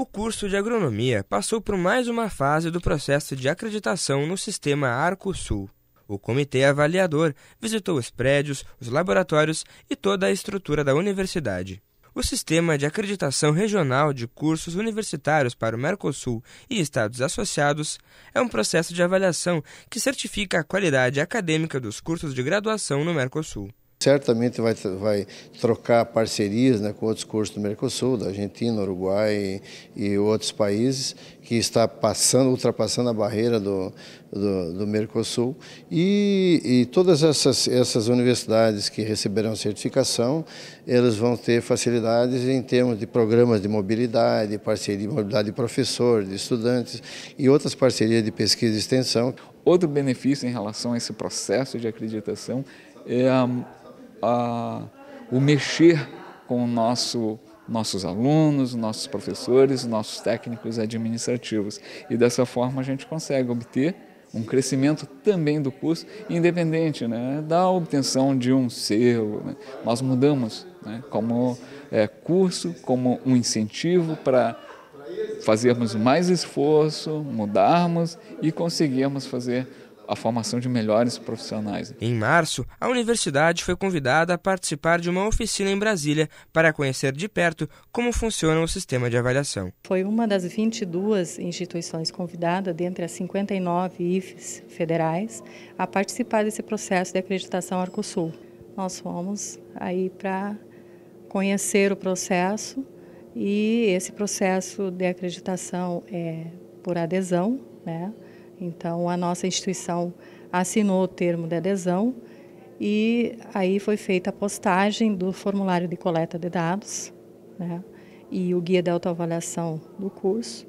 o curso de agronomia passou por mais uma fase do processo de acreditação no sistema Arcosul. O comitê avaliador visitou os prédios, os laboratórios e toda a estrutura da universidade. O sistema de acreditação regional de cursos universitários para o Mercosul e estados associados é um processo de avaliação que certifica a qualidade acadêmica dos cursos de graduação no Mercosul. Certamente vai, vai trocar parcerias né, com outros cursos do Mercosul, da Argentina, Uruguai e, e outros países que está passando, ultrapassando a barreira do, do, do Mercosul. E, e todas essas, essas, universidades que receberão certificação, elas vão ter facilidades em termos de programas de mobilidade, parceria de mobilidade de professor, de estudantes e outras parcerias de pesquisa e extensão. Outro benefício em relação a esse processo de acreditação é a a, o mexer com o nosso nossos alunos, nossos professores, nossos técnicos administrativos. E dessa forma a gente consegue obter um crescimento também do curso, independente né, da obtenção de um selo. Né? Nós mudamos né, como é, curso, como um incentivo para fazermos mais esforço, mudarmos e conseguirmos fazer a formação de melhores profissionais. Em março, a universidade foi convidada a participar de uma oficina em Brasília para conhecer de perto como funciona o sistema de avaliação. Foi uma das 22 instituições convidadas, dentre as 59 IFES federais, a participar desse processo de acreditação Arcosul. Nós fomos aí para conhecer o processo e esse processo de acreditação é por adesão, né? Então, a nossa instituição assinou o termo de adesão e aí foi feita a postagem do formulário de coleta de dados né, e o guia de autoavaliação do curso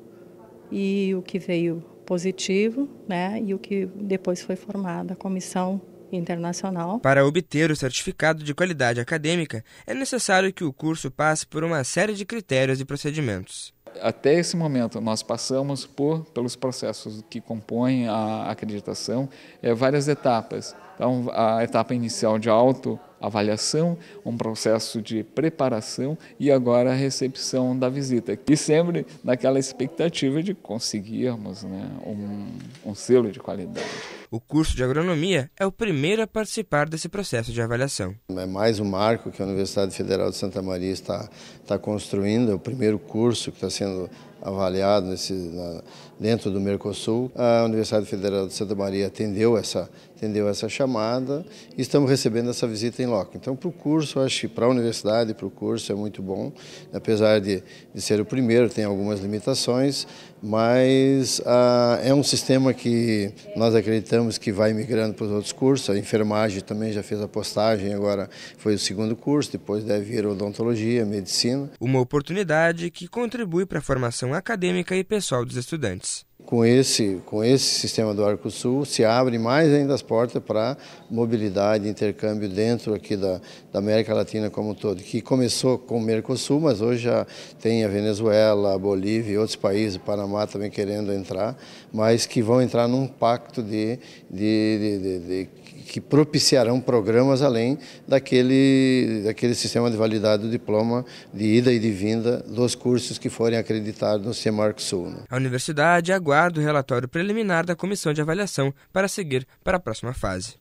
e o que veio positivo né, e o que depois foi formada a comissão internacional. Para obter o certificado de qualidade acadêmica, é necessário que o curso passe por uma série de critérios e procedimentos. Até esse momento, nós passamos por pelos processos que compõem a acreditação, é, várias etapas. Então, a etapa inicial de autoavaliação, um processo de preparação e agora a recepção da visita. E sempre naquela expectativa de conseguirmos né, um, um selo de qualidade. O curso de agronomia é o primeiro a participar desse processo de avaliação. É mais um marco que a Universidade Federal de Santa Maria está, está construindo, é o primeiro curso que está sendo avaliado nesse, na, dentro do Mercosul. A Universidade Federal de Santa Maria atendeu essa, atendeu essa chamada e estamos recebendo essa visita em loco. Então, para o curso, acho que para a universidade, para o curso é muito bom, apesar de, de ser o primeiro, tem algumas limitações, mas ah, é um sistema que nós acreditamos que vai migrando para os outros cursos. A enfermagem também já fez a postagem, agora foi o segundo curso, depois deve vir odontologia, medicina. Uma oportunidade que contribui para a formação acadêmica e pessoal dos estudantes com esse, com esse sistema do Arco Sul, se abre mais ainda as portas para mobilidade, intercâmbio dentro aqui da, da América Latina como um todo, que começou com o Mercosul, mas hoje já tem a Venezuela, a Bolívia e outros países, o Panamá também querendo entrar, mas que vão entrar num pacto de, de, de, de que propiciarão programas além daquele, daquele sistema de validade do diploma de ida e de vinda dos cursos que forem acreditados no CEMARC Sul. Né? A universidade aguarda do relatório preliminar da comissão de avaliação para seguir para a próxima fase.